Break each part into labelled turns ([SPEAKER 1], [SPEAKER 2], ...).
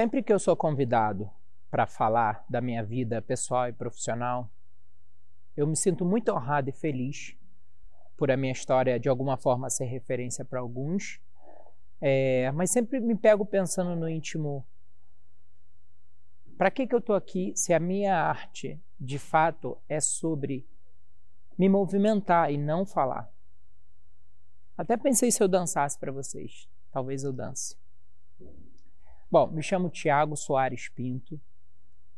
[SPEAKER 1] Sempre que eu sou convidado para falar da minha vida pessoal e profissional, eu me sinto muito honrado e feliz por a minha história de alguma forma ser referência para alguns, é, mas sempre me pego pensando no íntimo: para que, que eu estou aqui se a minha arte de fato é sobre me movimentar e não falar? Até pensei se eu dançasse para vocês. Talvez eu dance. Bom, me chamo Tiago Soares Pinto.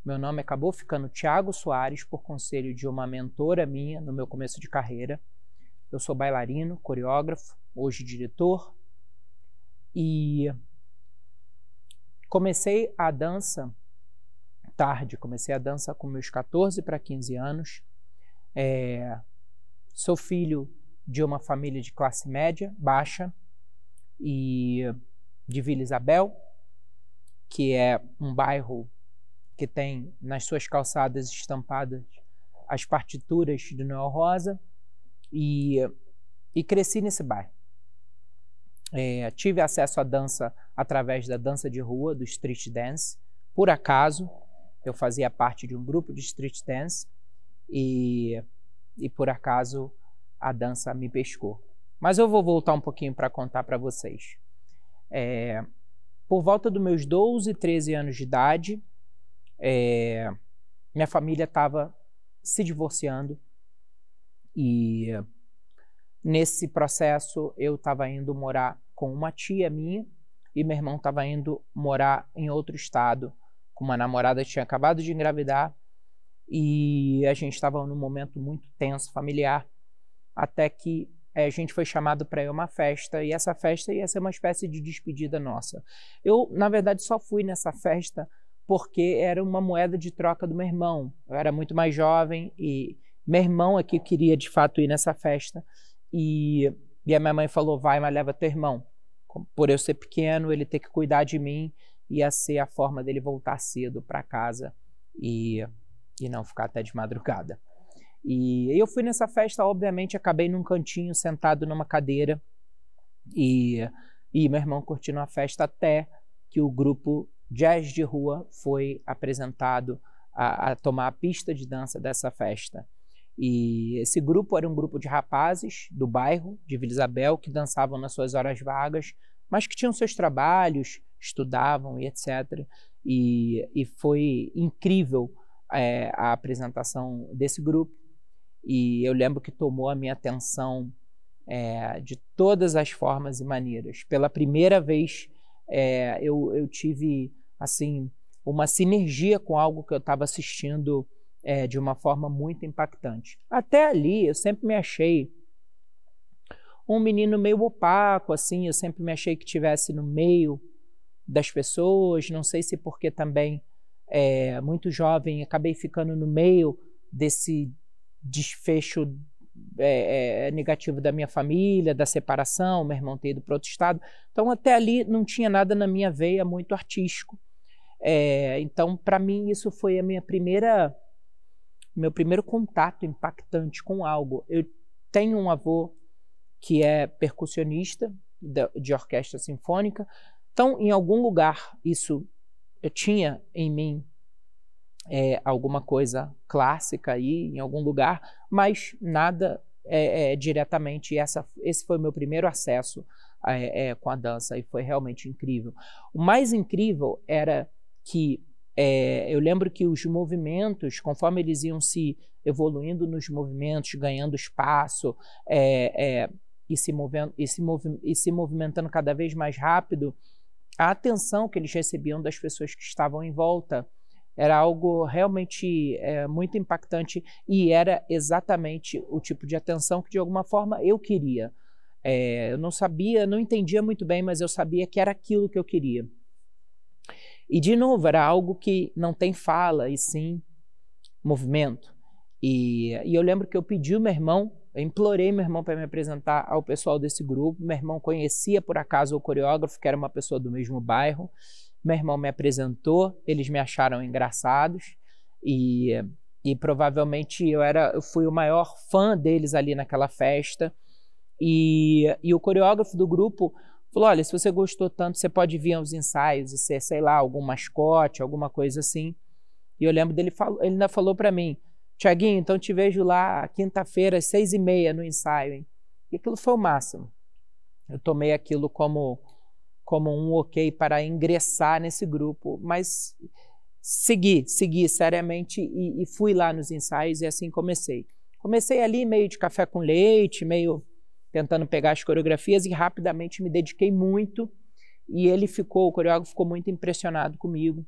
[SPEAKER 1] Meu nome acabou ficando Tiago Soares por conselho de uma mentora minha no meu começo de carreira. Eu sou bailarino, coreógrafo, hoje diretor. E comecei a dança tarde, comecei a dança com meus 14 para 15 anos. É, sou filho de uma família de classe média, baixa, e de Vila Isabel, que é um bairro que tem nas suas calçadas estampadas as partituras do Noel Rosa e, e cresci nesse bairro. É, tive acesso à dança através da dança de rua, do street dance. Por acaso, eu fazia parte de um grupo de street dance e, e por acaso a dança me pescou. Mas eu vou voltar um pouquinho para contar para vocês. É, por volta dos meus 12, 13 anos de idade, é, minha família estava se divorciando e nesse processo eu estava indo morar com uma tia minha e meu irmão estava indo morar em outro estado com uma namorada que tinha acabado de engravidar e a gente estava num momento muito tenso familiar até que é, a gente foi chamado para ir uma festa e essa festa ia ser uma espécie de despedida nossa. Eu, na verdade, só fui nessa festa porque era uma moeda de troca do meu irmão. Eu era muito mais jovem e meu irmão aqui é queria de fato ir nessa festa e, e a minha mãe falou: vai, mas leva teu irmão. Por eu ser pequeno, ele ter que cuidar de mim ia ser a forma dele voltar cedo para casa e, e não ficar até de madrugada. E eu fui nessa festa, obviamente, acabei num cantinho, sentado numa cadeira, e, e meu irmão curtindo a festa até que o grupo Jazz de Rua foi apresentado a, a tomar a pista de dança dessa festa. E esse grupo era um grupo de rapazes do bairro de Vila Isabel que dançavam nas suas horas vagas, mas que tinham seus trabalhos, estudavam e etc. E, e foi incrível é, a apresentação desse grupo. E eu lembro que tomou a minha atenção é, de todas as formas e maneiras. Pela primeira vez, é, eu, eu tive assim uma sinergia com algo que eu estava assistindo é, de uma forma muito impactante. Até ali, eu sempre me achei um menino meio opaco, assim, eu sempre me achei que tivesse no meio das pessoas, não sei se porque também é, muito jovem acabei ficando no meio desse desfecho é, é, negativo da minha família, da separação, meu irmão ter ido para outro estado. Então, até ali não tinha nada na minha veia muito artístico. É, então, para mim, isso foi a minha primeira, meu primeiro contato impactante com algo. Eu tenho um avô que é percussionista de, orquestra sinfônica. Então, em algum lugar, isso eu tinha em mim é, alguma coisa clássica aí em algum lugar, mas nada é, é, diretamente. Essa, esse foi meu primeiro acesso é, é, com a dança e foi realmente incrível. O mais incrível era que é, eu lembro que os movimentos, conforme eles iam se evoluindo nos movimentos, ganhando espaço e, se movendo, e, se movi e se movimentando cada vez mais rápido, a atenção que eles recebiam das pessoas que estavam em volta era algo realmente é, muito impactante e era exatamente o tipo de atenção que, de alguma forma, eu queria. É, eu não sabia, não entendia muito bem, mas eu sabia que era aquilo que eu queria. E, de novo, era algo que não tem fala e sim movimento. E, e eu lembro que eu pedi o meu irmão eu implorei meu irmão para me apresentar ao pessoal desse grupo. Meu irmão conhecia por acaso o coreógrafo, que era uma pessoa do mesmo bairro, meu irmão me apresentou, eles me acharam engraçados e, e provavelmente eu era eu fui o maior fã deles ali naquela festa. E, e o coreógrafo do grupo falou: olha, se você gostou tanto, você pode vir aos ensaios e ser, sei lá, algum mascote, alguma coisa assim. E eu lembro dele, ele ainda falou para mim: Tiaguinho, então te vejo lá quinta-feira, às seis e meia, no ensaio. Hein? E aquilo foi o máximo. Eu tomei aquilo como como um ok para ingressar nesse grupo, mas segui, segui seriamente e, e fui lá nos ensaios e assim comecei. Comecei ali meio de café com leite, meio tentando pegar as coreografias e rapidamente me dediquei muito e ele ficou, o coreógrafo ficou muito impressionado comigo.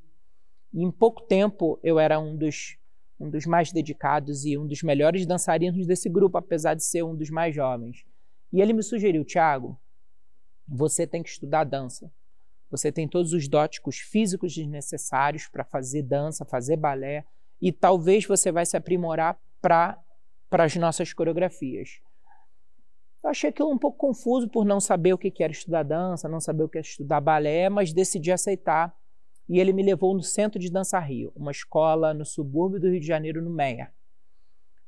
[SPEAKER 1] E em pouco tempo eu era um dos um dos mais dedicados e um dos melhores dançarinos desse grupo, apesar de ser um dos mais jovens. E ele me sugeriu, Thiago, você tem que estudar dança. Você tem todos os dóticos físicos desnecessários para fazer dança, fazer balé, e talvez você vai se aprimorar para as nossas coreografias. Eu achei aquilo um pouco confuso por não saber o que era estudar dança, não saber o que era é estudar balé, mas decidi aceitar. E ele me levou no Centro de Dança Rio, uma escola no subúrbio do Rio de Janeiro, no Meia,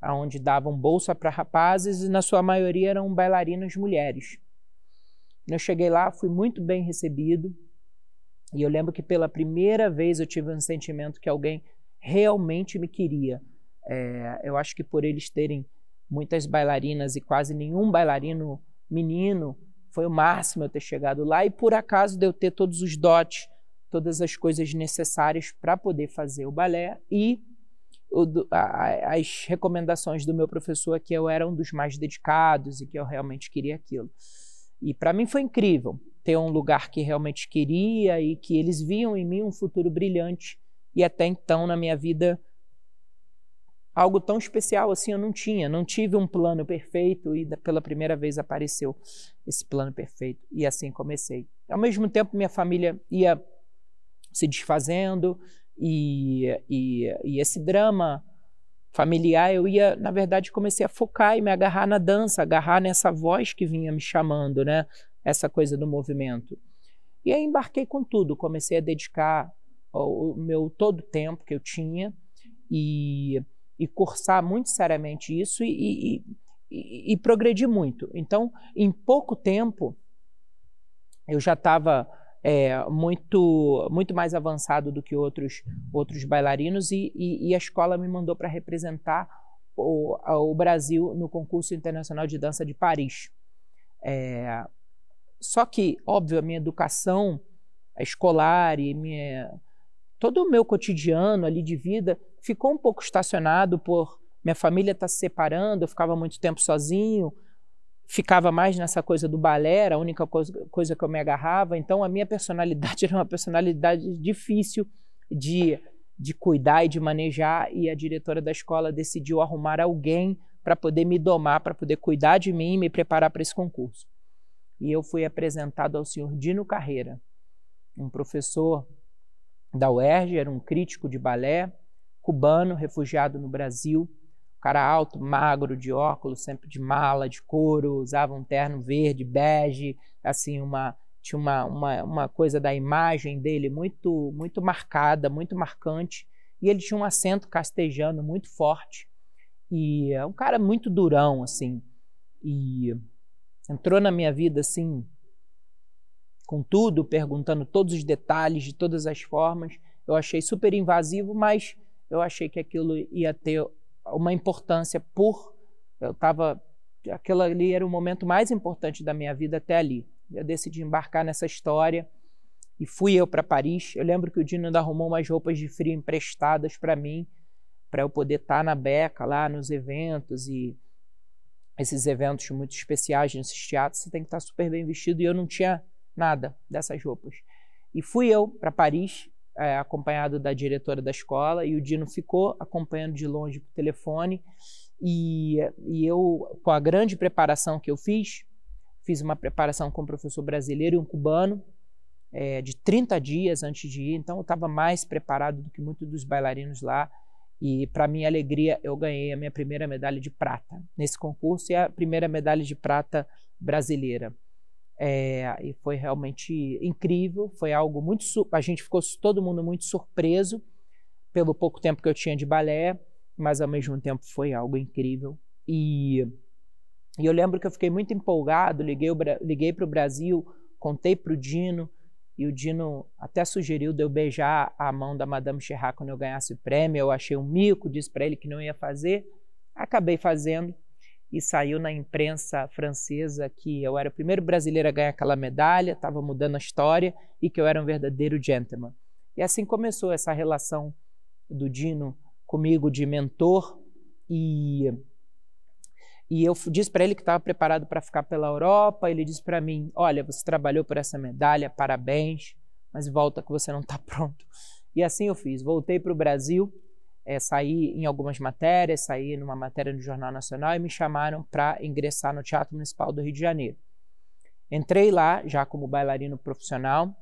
[SPEAKER 1] onde davam bolsa para rapazes e, na sua maioria, eram bailarinas mulheres. Eu cheguei lá, fui muito bem recebido. E eu lembro que pela primeira vez eu tive um sentimento que alguém realmente me queria. É, eu acho que por eles terem muitas bailarinas e quase nenhum bailarino menino, foi o máximo eu ter chegado lá e por acaso de eu ter todos os dotes, todas as coisas necessárias para poder fazer o balé e o, a, as recomendações do meu professor que eu era um dos mais dedicados e que eu realmente queria aquilo. E para mim foi incrível ter um lugar que realmente queria e que eles viam em mim um futuro brilhante. E até então, na minha vida, algo tão especial assim eu não tinha. Não tive um plano perfeito e pela primeira vez apareceu esse plano perfeito. E assim comecei. Ao mesmo tempo, minha família ia se desfazendo e, e, e esse drama familiar, eu ia, na verdade, comecei a focar e me agarrar na dança, agarrar nessa voz que vinha me chamando, né? Essa coisa do movimento. E aí embarquei com tudo, comecei a dedicar o meu todo o tempo que eu tinha e, e cursar muito seriamente isso e, e, e, e progredi muito. Então, em pouco tempo, eu já estava é, muito muito mais avançado do que outros outros bailarinos e, e, e a escola me mandou para representar o, o, Brasil no concurso internacional de dança de Paris. É, só que óbvio a minha educação escolar e minha todo o meu cotidiano ali de vida ficou um pouco estacionado por minha família estar tá se separando, eu ficava muito tempo sozinho ficava mais nessa coisa do balé, era a única coisa, coisa que eu me agarrava. Então, a minha personalidade era uma personalidade difícil de, de cuidar e de manejar. E a diretora da escola decidiu arrumar alguém para poder me domar, para poder cuidar de mim e me preparar para esse concurso. E eu fui apresentado ao senhor Dino Carreira, um professor da UERJ, era um crítico de balé, cubano, refugiado no Brasil cara alto, magro, de óculos, sempre de mala, de couro, usava um terno verde, bege, assim, uma tinha uma, uma, uma coisa da imagem dele muito muito marcada, muito marcante, e ele tinha um acento castejano muito forte. E é um cara muito durão, assim. E entrou na minha vida assim com tudo, perguntando todos os detalhes de todas as formas. Eu achei super invasivo, mas eu achei que aquilo ia ter uma importância por eu estava aquilo ali era o momento mais importante da minha vida até ali. Eu decidi embarcar nessa história e fui eu para Paris. Eu lembro que o Dino ainda arrumou umas roupas de frio emprestadas para mim, para eu poder estar tá na beca lá nos eventos e esses eventos muito especiais nesses teatros, você tem que estar tá super bem vestido e eu não tinha nada dessas roupas. E fui eu para Paris é, acompanhado da diretora da escola, e o Dino ficou acompanhando de longe por telefone. E, e eu, com a grande preparação que eu fiz, fiz uma preparação com um professor brasileiro e um cubano, é, de 30 dias antes de ir, então eu estava mais preparado do que muitos dos bailarinos lá. E, para minha alegria, eu ganhei a minha primeira medalha de prata nesse concurso e a primeira medalha de prata brasileira. É, e foi realmente incrível, foi algo muito. A gente ficou todo mundo muito surpreso pelo pouco tempo que eu tinha de balé, mas ao mesmo tempo foi algo incrível. E, e eu lembro que eu fiquei muito empolgado, liguei, liguei para o Brasil, contei para o Dino, e o Dino até sugeriu de eu beijar a mão da Madame Chirac quando eu ganhasse o prêmio. Eu achei um mico, disse para ele que não ia fazer, acabei fazendo e saiu na imprensa francesa que eu era o primeiro brasileiro a ganhar aquela medalha, estava mudando a história e que eu era um verdadeiro gentleman. E assim começou essa relação do Dino comigo de mentor e e eu disse para ele que estava preparado para ficar pela Europa. Ele disse para mim: Olha, você trabalhou por essa medalha, parabéns, mas volta que você não está pronto. E assim eu fiz. Voltei para o Brasil é, em algumas matérias, sair numa matéria no Jornal Nacional e me chamaram para ingressar no Teatro Municipal do Rio de Janeiro. Entrei lá já como bailarino profissional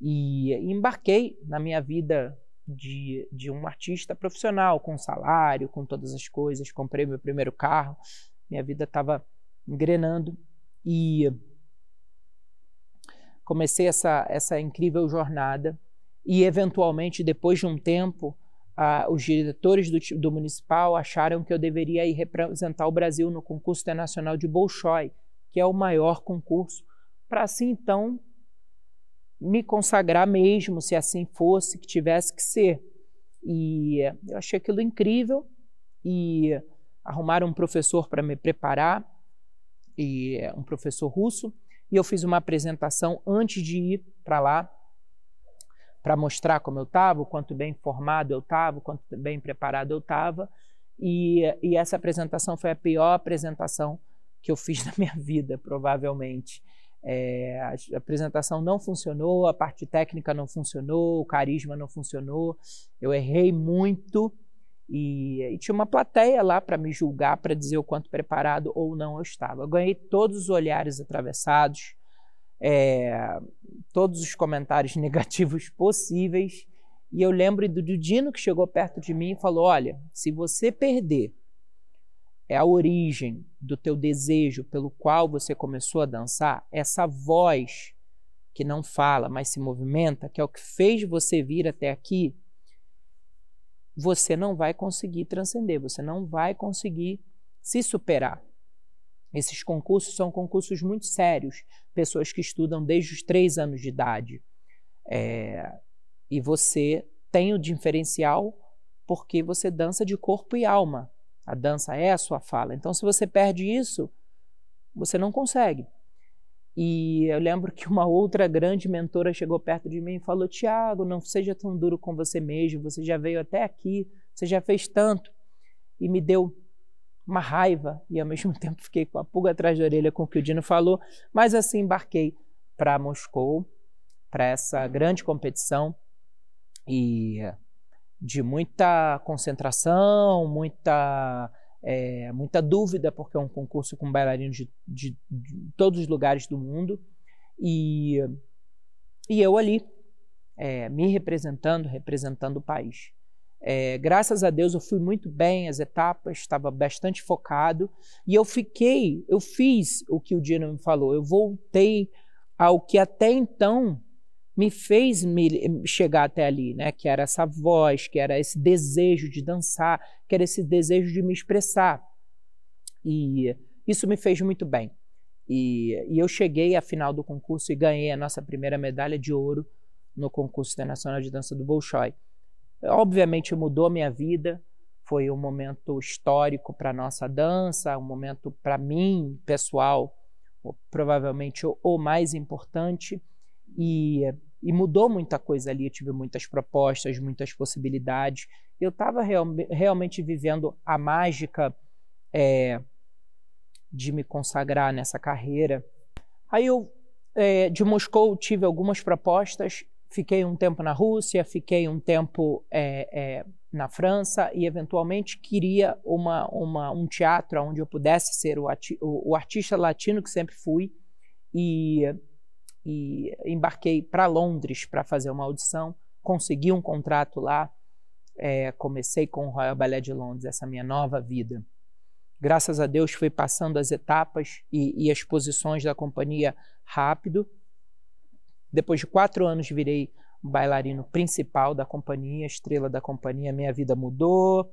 [SPEAKER 1] e, e embarquei na minha vida de, de um artista profissional, com salário, com todas as coisas. Comprei meu primeiro carro, minha vida estava engrenando e comecei essa, essa incrível jornada. E eventualmente, depois de um tempo, ah, os diretores do, do, municipal acharam que eu deveria ir representar o Brasil no concurso internacional de Bolshoi, que é o maior concurso, para assim então me consagrar mesmo, se assim fosse, que tivesse que ser. E eh, eu achei aquilo incrível e arrumaram um professor para me preparar, e eh, um professor russo, e eu fiz uma apresentação antes de ir para lá para mostrar como eu estava, o quanto bem informado eu estava, o quanto bem preparado eu estava. E, e, essa apresentação foi a pior apresentação que eu fiz na minha vida, provavelmente. É, a apresentação não funcionou, a parte técnica não funcionou, o carisma não funcionou, eu errei muito e, e tinha uma plateia lá para me julgar, para dizer o quanto preparado ou não eu estava. Eu ganhei todos os olhares atravessados, é, todos os comentários negativos possíveis. E eu lembro do Dino que chegou perto de mim e falou: Olha, se você perder é a origem do teu desejo pelo qual você começou a dançar, essa voz que não fala, mas se movimenta, que é o que fez você vir até aqui, você não vai conseguir transcender, você não vai conseguir se superar. Esses concursos são concursos muito sérios, pessoas que estudam desde os três anos de idade. É, e você tem o diferencial porque você dança de corpo e alma. A dança é a sua fala. Então, se você perde isso, você não consegue. E eu lembro que uma outra grande mentora chegou perto de mim e falou: Tiago, não seja tão duro com você mesmo, você já veio até aqui, você já fez tanto. E me deu uma raiva e ao mesmo tempo fiquei com a pulga atrás da orelha com o que o Dino falou, mas assim embarquei para Moscou, para essa grande competição e de muita concentração, muita é, muita dúvida, porque é um concurso com bailarinos de, de, de todos os lugares do mundo. E, e eu ali, é, me representando, representando o país. É, graças a Deus eu fui muito bem as etapas, estava bastante focado e eu fiquei, eu fiz o que o Dino me falou, eu voltei ao que até então me fez me chegar até ali, né? Que era essa voz, que era esse desejo de dançar, que era esse desejo de me expressar. E isso me fez muito bem. E, e eu cheguei à final do concurso e ganhei a nossa primeira medalha de ouro no concurso internacional de dança do Bolshoi. Obviamente mudou minha vida, foi um momento histórico para nossa dança, um momento para mim pessoal, provavelmente o, o mais importante e, e, mudou muita coisa ali. Eu tive muitas propostas, muitas possibilidades. Eu estava real, realmente vivendo a mágica é, de me consagrar nessa carreira. Aí eu é, de Moscou tive algumas propostas Fiquei um tempo na Rússia, fiquei um tempo é, é, na França e, eventualmente, queria uma, uma, um teatro onde eu pudesse ser o, ati, o, o artista latino que sempre fui e, e embarquei para Londres para fazer uma audição. Consegui um contrato lá, é, comecei com o Royal Ballet de Londres, essa minha nova vida. Graças a Deus fui passando as etapas e, e as posições da companhia rápido depois de quatro anos, virei bailarino principal da companhia, estrela da companhia. Minha vida mudou,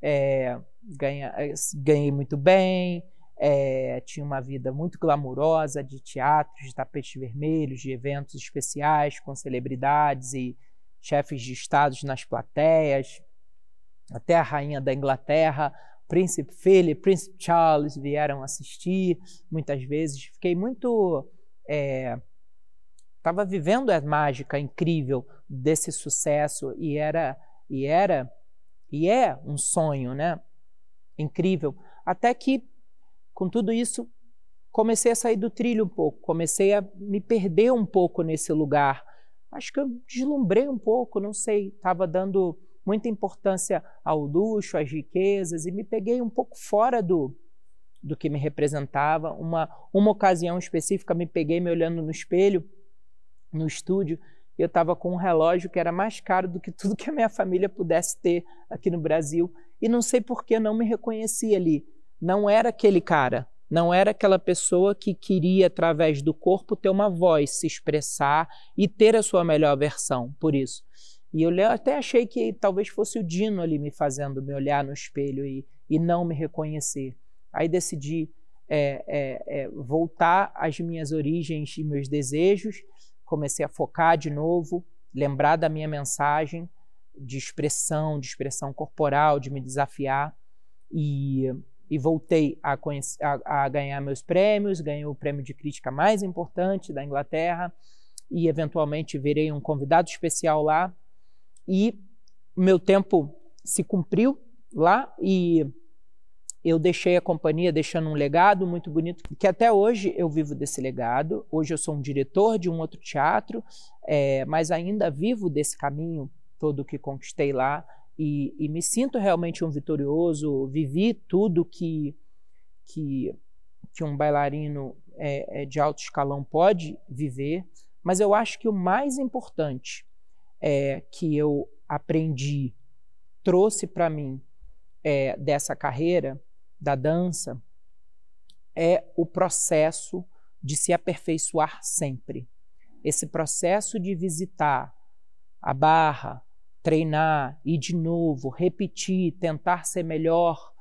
[SPEAKER 1] é, ganha, é, ganhei muito bem, é, tinha uma vida muito glamurosa de teatros, de tapetes vermelhos, de eventos especiais com celebridades e chefes de estados nas plateias, até a rainha da Inglaterra, Príncipe Philip, Príncipe Charles vieram assistir muitas vezes. Fiquei muito. É, estava vivendo a mágica incrível desse sucesso e era e era e é um sonho, né? Incrível. Até que com tudo isso comecei a sair do trilho um pouco, comecei a me perder um pouco nesse lugar. Acho que eu deslumbrei um pouco, não sei, estava dando muita importância ao luxo, às riquezas e me peguei um pouco fora do do que me representava. Uma uma ocasião específica me peguei me olhando no espelho no estúdio e eu estava com um relógio que era mais caro do que tudo que a minha família pudesse ter aqui no Brasil. E não sei por que não me reconheci ali. Não era aquele cara, não era aquela pessoa que queria, através do corpo, ter uma voz, se expressar e ter a sua melhor versão, por isso. E eu até achei que talvez fosse o Dino ali me fazendo me olhar no espelho e, e não me reconhecer. Aí decidi é, é, é, voltar às minhas origens e meus desejos comecei a focar de novo, lembrar da minha mensagem de expressão, de expressão corporal, de me desafiar e, e voltei a, conhecer, a, a ganhar meus prêmios, ganhei o prêmio de crítica mais importante da Inglaterra e eventualmente virei um convidado especial lá e meu tempo se cumpriu lá e eu deixei a companhia deixando um legado muito bonito, que até hoje eu vivo desse legado. Hoje eu sou um diretor de um outro teatro, é, mas ainda vivo desse caminho todo que conquistei lá e, e, me sinto realmente um vitorioso. Vivi tudo que, que, que um bailarino é, é de alto escalão pode viver, mas eu acho que o mais importante é, que eu aprendi, trouxe para mim é, dessa carreira da dança é o processo de se aperfeiçoar sempre. Esse processo de visitar a barra, treinar e de novo repetir, tentar ser melhor,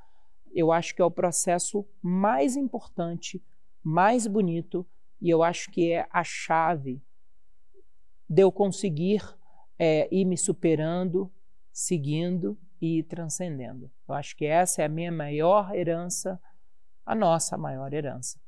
[SPEAKER 1] eu acho que é o processo mais importante, mais bonito e eu acho que é a chave de eu conseguir é, ir me superando, seguindo e ir transcendendo. Eu acho que essa é a minha maior herança, a nossa maior herança.